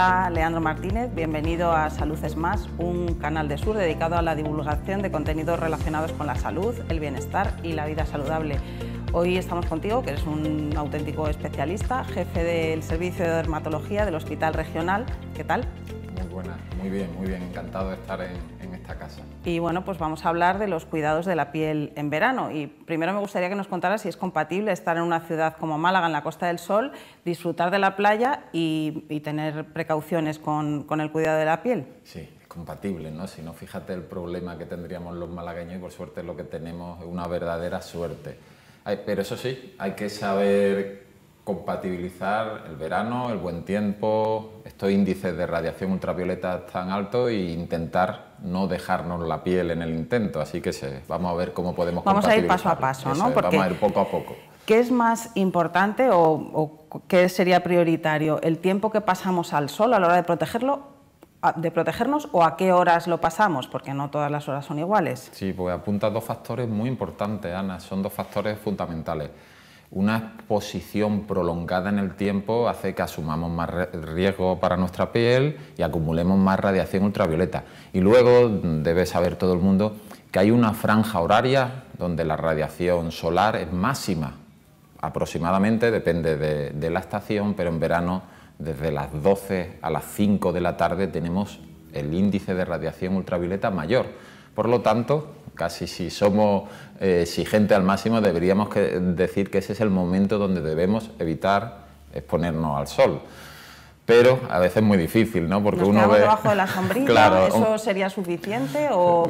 Hola, Leandro Martínez, bienvenido a Salud es Más, un canal de Sur dedicado a la divulgación de contenidos relacionados con la salud, el bienestar y la vida saludable. Hoy estamos contigo, que eres un auténtico especialista, jefe del Servicio de Dermatología del Hospital Regional. ¿Qué tal? Muy buena, muy bien, muy bien, encantado de estar en, casa. Y bueno, pues vamos a hablar de los cuidados de la piel en verano. Y primero me gustaría que nos contara si es compatible estar en una ciudad como Málaga, en la Costa del Sol, disfrutar de la playa y, tener precauciones con, el cuidado de la piel. Sí, es compatible, ¿no? Si no, fíjate el problema que tendríamos los malagueños y por suerte lo que tenemos una verdadera suerte. Pero eso sí, hay que saber compatibilizar el verano, el buen tiempo, estos índices de radiación ultravioleta tan altos e intentar no dejarnos la piel en el intento. Así que vamos a ver cómo podemos Vamos a ir paso a paso, ¿no? vamos a ir poco a poco. ¿Qué es más importante o, qué sería prioritario? ¿El tiempo que pasamos al sol a la hora de protegerlo? de protegernos o a qué horas lo pasamos, porque no todas las horas son iguales. Sí, pues apunta dos factores muy importantes, Ana, son dos factores fundamentales. Una exposición prolongada en el tiempo hace que asumamos más riesgo para nuestra piel y acumulemos más radiación ultravioleta. Y luego mm, debe saber todo el mundo que hay una franja horaria donde la radiación solar es máxima, aproximadamente, depende de, la estación, pero en verano desde las 12 a las 5 de la tarde tenemos el índice de radiación ultravioleta mayor. Por lo tanto, Casi si somos exigentes eh, al máximo, deberíamos decir que ese es el momento donde debemos evitar exponernos al sol pero a veces es muy difícil, ¿no? Porque uno ve debajo de la sombrilla, claro, eso sería suficiente o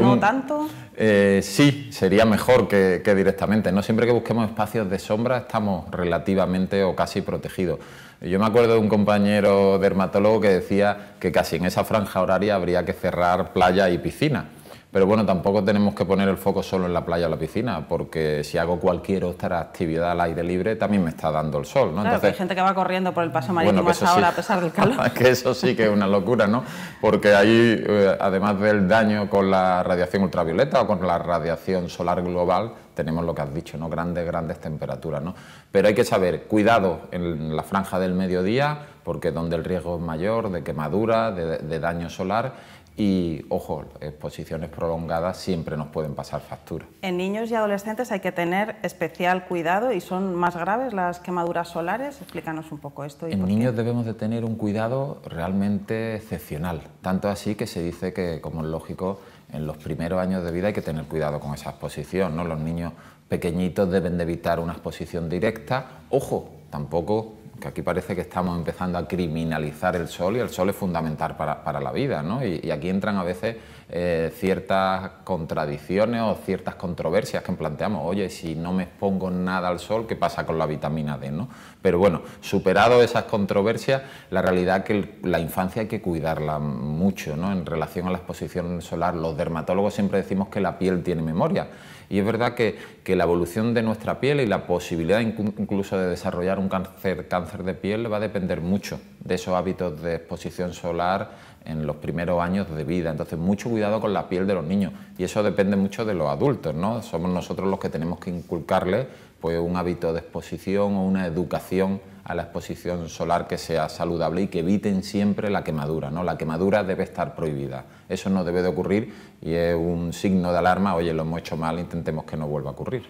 no tanto. Eh, sí, sería mejor que, que, directamente. No siempre que busquemos espacios de sombra estamos relativamente o casi protegidos. Yo me acuerdo de un compañero dermatólogo que decía que casi en esa franja horaria habría que cerrar playa y piscina pero bueno, tampoco tenemos que poner el foco solo en la playa o la piscina, porque si hago cualquier otra actividad al aire libre, también me está dando el sol, ¿no? Claro, hay gente que va corriendo por el paso marítimo a a pesar del calor. que eso sí que es una locura, ¿no? Porque ahí, eh, además del daño con la radiación ultravioleta o con la radiación solar global, tenemos lo que has dicho, ¿no? Grandes, grandes temperaturas, ¿no? Pero hay que saber, cuidado en la franja del mediodía, porque donde el riesgo es mayor de quemadura, de daño solar, y, ojo, exposiciones eh, prolongadas siempre nos pueden pasar factura. En niños y adolescentes hay que tener especial cuidado y son más graves las quemaduras solares. Explícanos un poco esto. en niños debemos de tener un cuidado realmente excepcional, tanto así que se dice que, como es lógico, en los primeros años de vida hay que tener cuidado con esa exposición. ¿no? Los niños pequeñitos deben de evitar una exposición directa. Ojo, tampoco que aquí parece que estamos empezando a criminalizar el sol y el sol es fundamental para, la vida, ¿no? Y, aquí entran a veces eh, ciertas contradicciones o ciertas controversias que planteamos, oye, si no me expongo nada al sol, ¿qué pasa con la vitamina D, no? Pero bueno, superado esas controversias, la realidad es que la infancia hay que cuidarla mucho, ¿no? En relación a la exposición solar, los dermatólogos siempre decimos que la piel tiene memoria y es verdad que, la evolución de nuestra piel y la posibilidad incluso de desarrollar un cáncer, cáncer de piel va a depender mucho de esos hábitos de exposición solar en los primeros años de vida. Entonces, mucho cuidado con la piel de los niños. Y eso depende mucho de los adultos, ¿no? Somos nosotros los que tenemos que inculcarle pues, un hábito de exposición o una educación a la exposición solar que sea saludable y que eviten siempre la quemadura. ¿no? La quemadura debe estar prohibida. Eso no debe de ocurrir y es un signo de alarma, oye, lo hemos hecho mal, intentemos que no vuelva a ocurrir.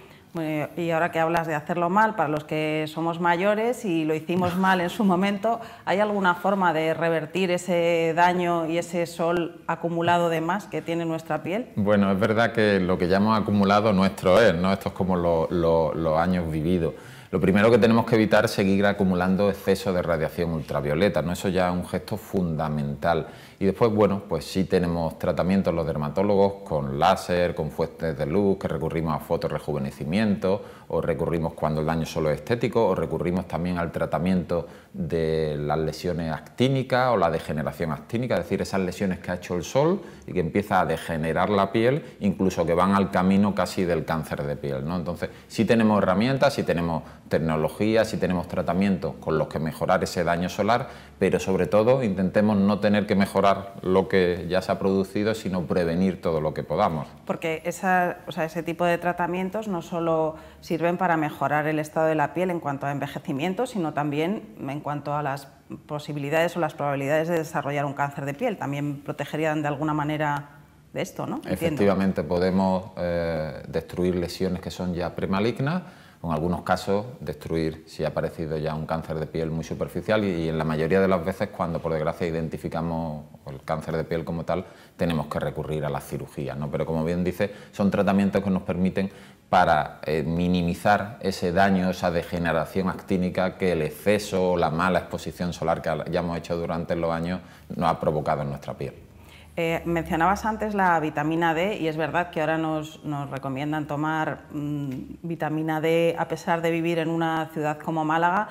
Y ahora que hablas de hacerlo mal, para los que somos mayores y lo hicimos mal en su momento, ¿hay alguna forma de revertir ese daño y ese sol acumulado de más que tiene nuestra piel? Bueno, es verdad que lo que ya hemos acumulado nuestro es, ¿no? Esto es como los años vividos. Lo primero que tenemos que evitar es seguir acumulando exceso de radiación ultravioleta, ¿no? eso ya es un gesto fundamental. Y después, bueno, pues sí tenemos tratamientos los dermatólogos con láser, con fuentes de luz, que recurrimos a fotorejuvenecimiento, o recurrimos cuando el daño solo es estético, o recurrimos también al tratamiento de las lesiones actínicas o la degeneración actínica, es decir, esas lesiones que ha hecho el sol y que empieza a degenerar la piel, incluso que van al camino casi del cáncer de piel. ¿no? Entonces, sí tenemos herramientas, sí tenemos tecnologías y tenemos tratamientos con los que mejorar ese daño solar, pero sobre todo intentemos no tener que mejorar lo que ya se ha producido, sino prevenir todo lo que podamos. Porque ese tipo de tratamientos no solo sirven para mejorar el estado de la piel en cuanto a envejecimiento, sino también en cuanto a las posibilidades o las probabilidades de desarrollar un cáncer de piel. También protegerían de alguna manera de esto, ¿no? Efectivamente, podemos eh, destruir lesiones que son ya premalignas en algunos casos destruir si ha aparecido ya un cáncer de piel muy superficial y, en la mayoría de las veces cuando por desgracia identificamos el cáncer de piel como tal tenemos que recurrir a la cirugía. ¿no? pero como bien dice son tratamientos que nos permiten para eh, minimizar ese daño, esa degeneración actínica que el exceso o la mala exposición solar que hayamos hecho durante los años nos ha provocado en nuestra piel. Eh, mencionabas antes la vitamina D y es verdad que ahora nos, recomiendan tomar mm, vitamina D a pesar de vivir en una ciudad como Málaga.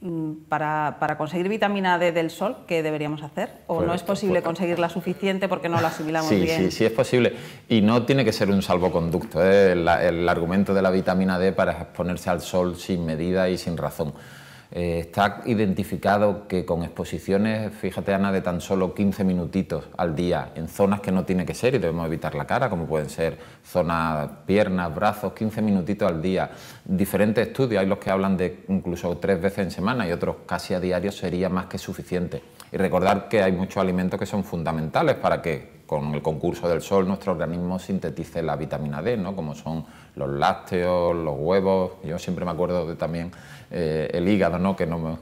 Mm, para, conseguir vitamina D del sol, ¿qué deberíamos hacer? ¿O no es pues, posible pues, conseguirla suficiente porque no la asimilamos sí, bien? Sí, sí es posible. Y no tiene que ser un salvoconducto. ¿eh? el argumento de la vitamina D para exponerse al sol sin medida y sin razón. Eh, está identificado que con exposiciones, fíjate Ana, de tan solo 15 minutitos al día en zonas que no tiene que ser y debemos evitar la cara, como pueden ser zonas, piernas, brazos, 15 minutitos al día. Diferentes estudios, hay los que hablan de incluso tres veces en semana y otros casi a diario sería más que suficiente. Y recordar que hay muchos alimentos que son fundamentales para que con el concurso del sol nuestro organismo sintetice la vitamina D, ¿no? como son los lácteos, los huevos, yo siempre me acuerdo de también eh, el hígado, ¿no? que, no,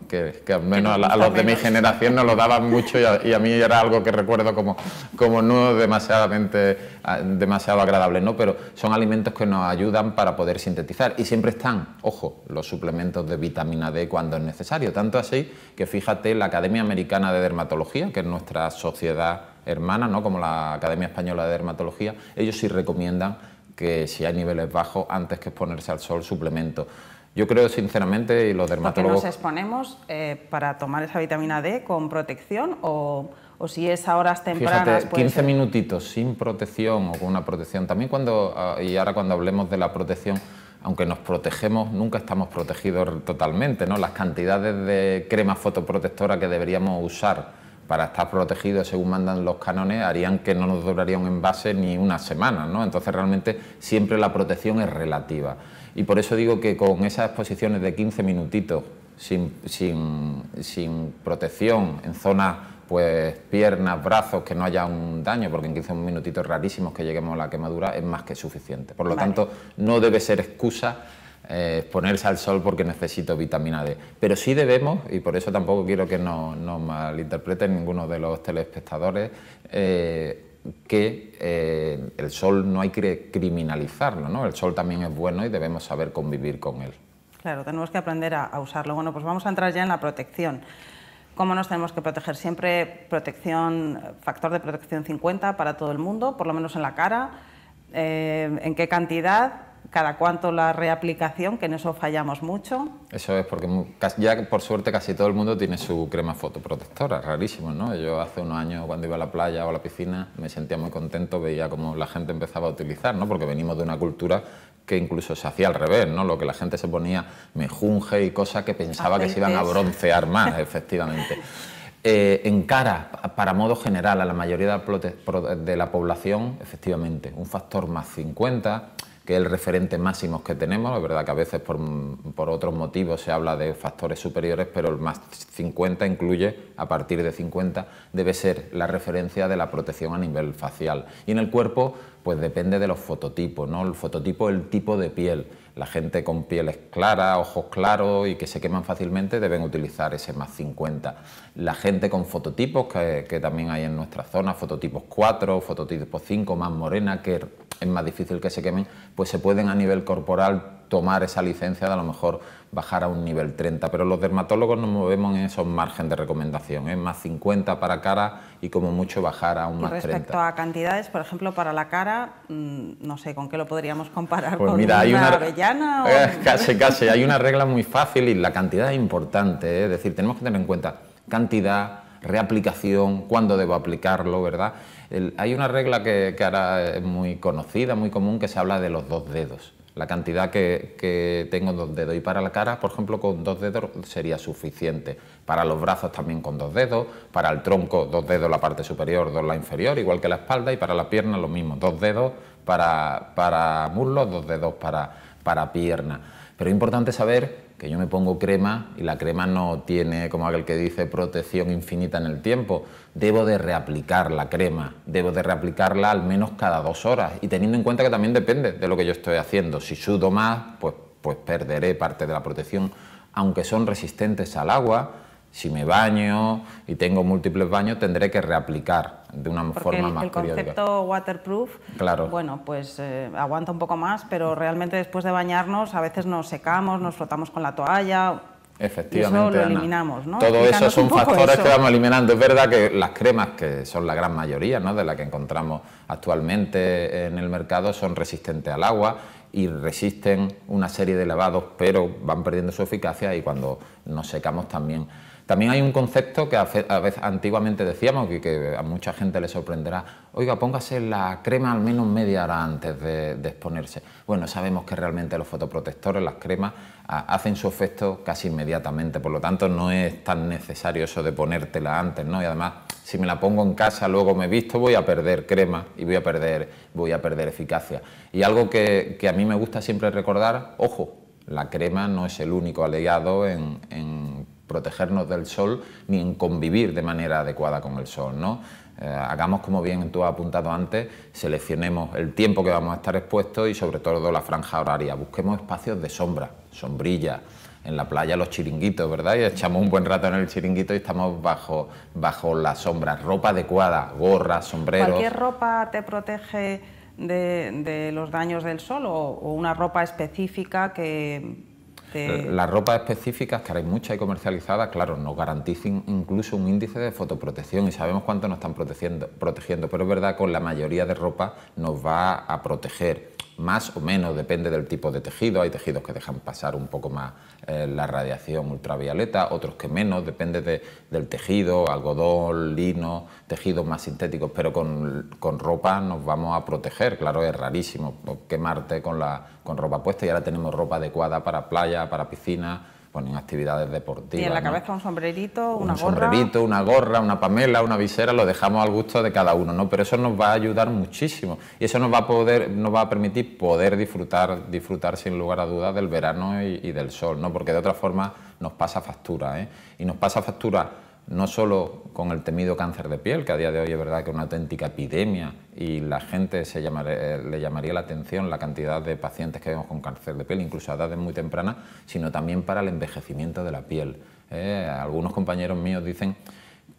al menos a, los de mi generación no lo daban mucho y a, mí era algo que recuerdo como, como no demasiadamente, ah, demasiado agradable, ¿no? pero son alimentos que nos ayudan para poder sintetizar y siempre están, ojo, los suplementos de vitamina D cuando es necesario, tanto así que fíjate la Academia Americana de Dermatología, que es nuestra sociedad hermana, ¿no? como la Academia Española de Dermatología, ellos sí recomiendan que si hay niveles bajos, antes que exponerse al sol, suplemento. Yo creo sinceramente, y los dermatólogos... nos exponemos eh, para tomar esa vitamina D con protección o, si es a horas tempranas? 15 minutitos sin protección o con una protección. También cuando, ah, y ahora cuando hablemos de la protección, aunque nos protegemos, nunca estamos protegidos totalmente, ¿no? Las cantidades de crema fotoprotectora que deberíamos usar para estar protegidos según mandan los canones, harían que no nos duraría un envase ni una semana, ¿no? Entonces realmente siempre la protección es relativa. Y por eso digo que con esas exposiciones de 15 minutitos sin, protección en zonas pues piernas, brazos, que no haya un daño, porque en 15 minutitos rarísimos que lleguemos a la quemadura es más que suficiente. Por lo tanto, no debe ser excusa eh, ponerse al sol porque necesito vitamina D. Pero sí debemos, y por eso tampoco quiero que nos no malinterpreten ninguno de los telespectadores, eh, que eh, el sol no hay que criminalizarlo, ¿no? El sol también es bueno y debemos saber convivir con él. Claro, tenemos que aprender a, usarlo. Bueno, pues vamos a entrar ya en la protección. ¿Cómo nos tenemos que proteger? Siempre protección, factor de protección 50 para todo el mundo, por lo menos en la cara. Eh, ¿En qué cantidad? cada cuánto la reaplicación, que en eso fallamos mucho. Eso es, porque ya por suerte casi todo el mundo tiene su crema fotoprotectora, rarísimo, ¿no? Yo hace unos años cuando iba a la playa o a la piscina me sentía muy contento, veía cómo la gente empezaba a utilizar, ¿no? Porque venimos de una cultura que incluso se hacía al revés, ¿no? Lo que la gente se ponía mejunje y cosas que pensaba que se iban a broncear más, efectivamente. Eh, en cara, para modo general, a la mayoría de la población, efectivamente, un factor más 50, que el referente máximo que tenemos. ...la verdad que a veces por, otros motivos se habla de factores superiores, pero el más 50 incluye, a partir de 50, debe ser la referencia de la protección a nivel facial. Y en el cuerpo, pues depende de los fototipos, ¿no? El fototipo, el tipo de piel. La gente con pieles claras, ojos claros y que se queman fácilmente deben utilizar ese más 50. La gente con fototipos, que, también hay en nuestra zona, fototipos 4, fototipos 5, más morena, que es más difícil que se quemen, pues se pueden a nivel corporal tomar esa licencia de a lo mejor bajar a un nivel 30, pero los dermatólogos nos movemos en esos margen de recomendación, es ¿eh? más 50 para cara y como mucho bajar a un respecto 30. Respecto a cantidades, por ejemplo, para la cara, mm, no sé, ¿con qué lo podríamos comparar? Pues ¿Con mira, hay una, o... Eh, casi, casi, hay una regla muy fácil y la cantidad es importante, ¿eh? es decir, tenemos que tener en cuenta cantidad, reaplicación, cuándo debo aplicarlo, ¿verdad? hay una regla que ahora es muy conocida, muy común, que se habla de los dos dedos. La cantidad que, que tengo donde doy para la cara, por ejemplo, con dos dedos sería suficiente. Para los brazos también con dos dedos, para el tronco dos dedos la parte superior, dos la inferior, igual que la espalda, y para la pierna lo mismo, dos dedos para, para muslos, dos dedos para, para pierna. Pero es importante saber que yo me pongo crema y la crema no tiene, como aquel que dice, protección infinita en el tiempo. Debo de reaplicar la crema, debo de reaplicarla al menos cada dos horas y teniendo en cuenta que también depende de lo que yo estoy haciendo. Si sudo más, pues, pues perderé parte de la protección. Aunque son resistentes al agua, si me baño y tengo múltiples baños, tendré que reaplicar de una forma más el El concepto waterproof, claro. bueno, pues eh, aguanta un poco más, pero realmente después de bañarnos a veces nos secamos, nos frotamos con la toalla, Efectivamente. Eso lo eliminamos, ¿no? Todo eso son factores factor que vamos eliminando. Es verdad que las cremas, que son la gran mayoría ¿no? de las que encontramos actualmente en el mercado, son resistentes al agua y resisten una serie de lavados, pero van perdiendo su eficacia y cuando nos secamos también también hay un concepto que a, veces antiguamente decíamos y que a mucha gente le sorprenderá. Oiga, póngase la crema al menos media hora antes de, exponerse. Bueno, sabemos que realmente los fotoprotectores, las cremas, hacen su efecto casi inmediatamente. Por lo tanto, no es tan necesario eso de ponértela antes, ¿no? Y además, si me la pongo en casa, luego me visto, voy a perder crema y voy a perder, voy a perder eficacia. Y algo que, a mí me gusta siempre recordar, ojo, la crema no es el único aliado en protegernos del sol ni en convivir de manera adecuada con el sol. ¿no? Eh, hagamos como bien tú has apuntado antes, seleccionemos el tiempo que vamos a estar expuestos y sobre todo la franja horaria. Busquemos espacios de sombra, sombrilla, en la playa los chiringuitos, ¿verdad? Y echamos un buen rato en el chiringuito y estamos bajo, bajo la sombra. Ropa adecuada, gorra sombrero ¿Cualquier ropa te protege de, los daños del sol o una ropa específica que este eh, las ropas específicas, que hay muchas y comercializadas, claro, nos garantizan incluso un índice de fotoprotección y sabemos cuánto nos están protegiendo, protegiendo, pero es verdad con la mayoría de ropa nos va a proteger más o menos, depende del tipo de tejido. Hay tejidos que dejan pasar un poco más eh, la radiación ultravioleta, otros que menos, depende del tejido, algodón, lino, tejidos más sintéticos, pero con, ropa nos vamos a proteger. Claro, es rarísimo quemarte con, la, con ropa puesta y ahora tenemos ropa adecuada para playa, para piscina ponen actividades deportivas. Y en la cabeza un sombrerito, una gorra. Un sombrerito, una gorra, una pamela, una visera, lo dejamos al gusto de cada uno, ¿no? Pero eso nos va a ayudar muchísimo y eso nos va a poder, nos va a permitir poder disfrutar, disfrutar sin lugar a dudas del verano y, y del sol, ¿no? Porque de otra forma nos pasa factura, ¿eh? Y nos pasa factura no solo con el temido cáncer de piel, que a día de hoy es verdad que es una auténtica epidemia y la gente se le llamaría la atención la cantidad de pacientes que vemos con cáncer de piel, incluso a edades muy tempranas, sino también para el envejecimiento de la piel. Eh, algunos compañeros míos dicen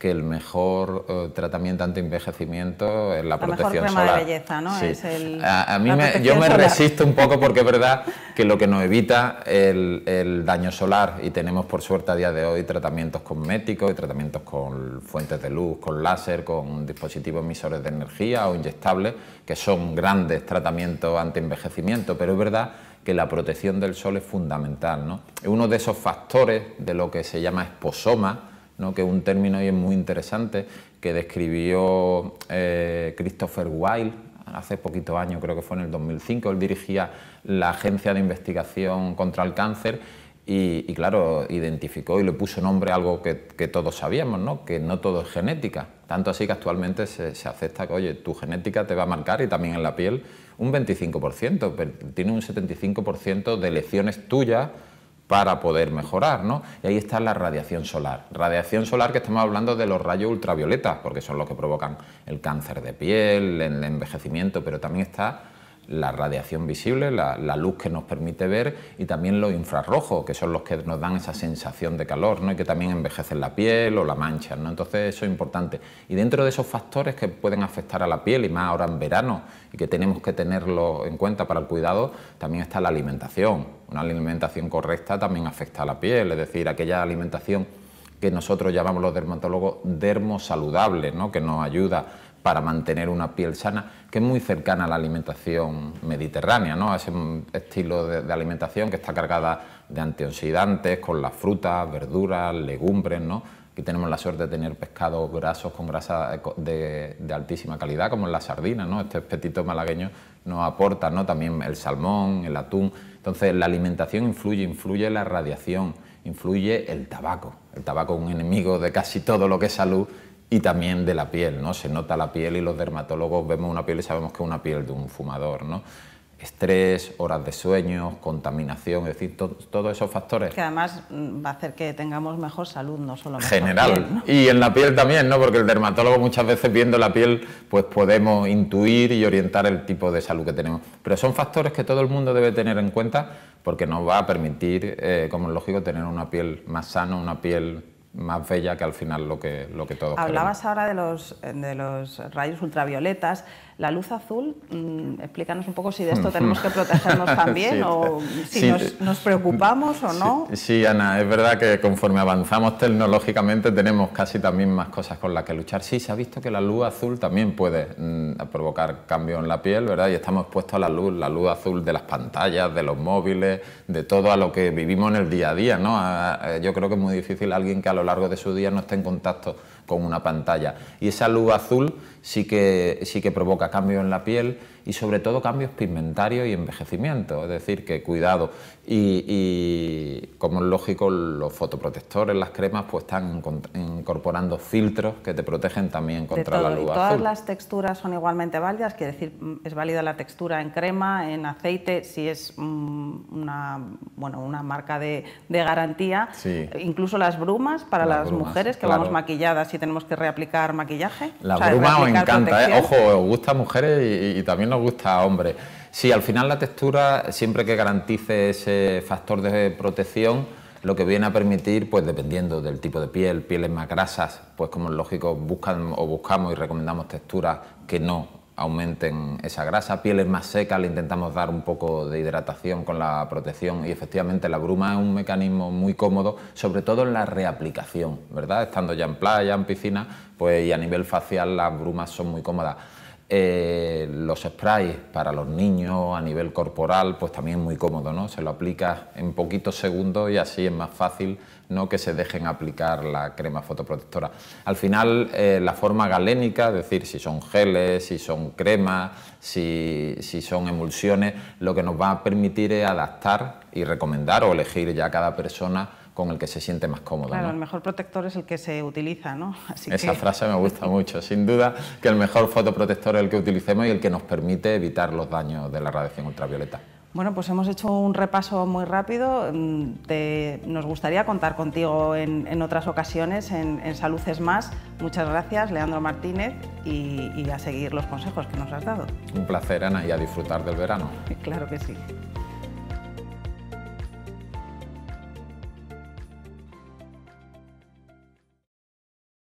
que el mejor eh, tratamiento antienvejecimiento envejecimiento es la, protección solar. belleza, ¿no? a, mí me, yo me resisto un poco porque es verdad que lo que nos evita el, daño solar y tenemos por suerte a día de hoy tratamientos cosméticos y tratamientos con fuentes de luz, con láser, con dispositivos emisores de energía o inyectables, que son grandes tratamientos antienvejecimiento, envejecimiento pero es verdad que la protección del sol es fundamental. ¿no? Uno de esos factores de lo que se llama esposoma, que un término es muy interesante que describió eh, Christopher Wilde hace poquito años creo que fue en el 2005, él dirigía la Agencia de Investigación contra el Cáncer y, claro, identificó y le puso nombre a algo que, todos sabíamos, ¿no? que no todo es genética. Tanto así que actualmente se, se, acepta que, oye, tu genética te va a marcar y también en la piel un 25%, pero tiene un 75% de lesiones tuyas para poder mejorar, ¿no? Y ahí está la radiación solar. Radiación solar que estamos hablando de los rayos ultravioletas, porque son los que provocan el cáncer de piel, el envejecimiento, pero también está la radiación visible, la, luz que nos permite ver y también los infrarrojos, que son los que nos dan esa sensación de calor ¿no? y que también envejecen la piel o la mancha. ¿no? Entonces eso es importante. Y dentro de esos factores que pueden afectar a la piel y más ahora en verano y que tenemos que tenerlo en cuenta para el cuidado, también está la alimentación. Una alimentación correcta también afecta a la piel, es decir, aquella alimentación que nosotros llamamos los dermatólogos dermosaludable, ¿no? que nos ayuda para mantener una piel sana, que es muy cercana a la alimentación mediterránea, ¿no? a ese estilo de, alimentación que está cargada de antioxidantes, con las frutas, verduras, legumbres. ¿no? Aquí tenemos la suerte de tener pescados grasos con grasa eh, de, altísima calidad, como la sardina, ¿no? este espetito malagueño nos aporta ¿no? también el salmón, el atún. Entonces la alimentación influye, influye la radiación, influye el tabaco. El tabaco es un enemigo de casi todo lo que es salud y también de la piel, ¿no? Se nota la piel y los dermatólogos vemos una piel y sabemos que es una piel de un fumador, ¿no? Estrés, horas de sueño, contaminación, es decir, todos esos factores. Que además mm, va a hacer que tengamos mejor salud, no solo en General. Piel, Y en la piel también, ¿no? Porque el dermatólogo muchas veces viendo la piel, pues podemos intuir y orientar el tipo de salud que tenemos. Pero son factores que todo el mundo debe tener en cuenta porque nos va a permitir, eh, como es lógico, tener una piel más sana, una piel más bella que al final lo que, lo que todos Hablabas ahora de los, de los rayos ultravioletas. La luz azul, mm, explícanos un poco si de esto tenemos que protegernos también o si nos, preocupamos o no. Sí, Ana, es verdad que conforme avanzamos tecnológicamente tenemos casi también más cosas con las que luchar. Sí, se ha visto que la luz azul también puede mm, provocar cambio en la piel, ¿verdad? Y estamos expuestos a la luz, la luz azul de las pantallas, de los móviles, de todo a lo que vivimos en el día a día, ¿no? yo creo que es muy difícil alguien que a lo largo de su día no esté en contacto con una pantalla. Y esa luz azul sí que, sí que provoca cambio en la piel y sobre todo cambios pigmentarios y envejecimiento, es decir, que cuidado. Y, como es lógico, los fotoprotectores, las cremas, pues están incorporando filtros que te protegen también contra la luz. todas las texturas son igualmente válidas, quiere decir, mm, es válida la textura en crema, en aceite, si es mm, una, bueno, una marca de, garantía, incluso las brumas para las, mujeres que vamos maquilladas y tenemos que reaplicar maquillaje. La brumas os encanta, ¿eh? ojo, os gusta mujeres y, y también nos gusta hombre... hombres. Sí, al final la textura, siempre que garantice ese factor de protección, lo que viene a permitir, pues dependiendo del tipo de piel, pieles más grasas, pues como es lógico, buscan o buscamos y recomendamos texturas que no aumenten esa grasa, pieles más secas le intentamos dar un poco de hidratación con la protección y efectivamente la bruma es un mecanismo muy cómodo, sobre todo en la reaplicación, ¿verdad? Estando ya en playa, ya en piscina, pues y a nivel facial las brumas son muy cómodas. Eh, los sprays para los niños a nivel corporal, pues también es muy cómodo, ¿no? Se lo aplica en poquitos segundos y así es más fácil no que se dejen aplicar la crema fotoprotectora. Al final, eh, la forma galénica, es decir, si son geles, si son cremas, si, si son emulsiones, lo que nos va a permitir es adaptar y recomendar o elegir ya cada persona con el que se siente más cómodo. Claro, el mejor protector es el que se utiliza, ¿no? Esa frase me gusta mucho. Sin duda que el mejor fotoprotector es el que utilicemos y el que nos permite evitar los daños de la radiación ultravioleta. Bueno, pues hemos hecho un repaso muy rápido. Mm, nos gustaría contar contigo en, otras ocasiones en, en Más. Muchas gracias, Leandro Martínez, y a seguir los consejos que nos has dado. Un placer, Ana, y a disfrutar del verano. Claro que sí.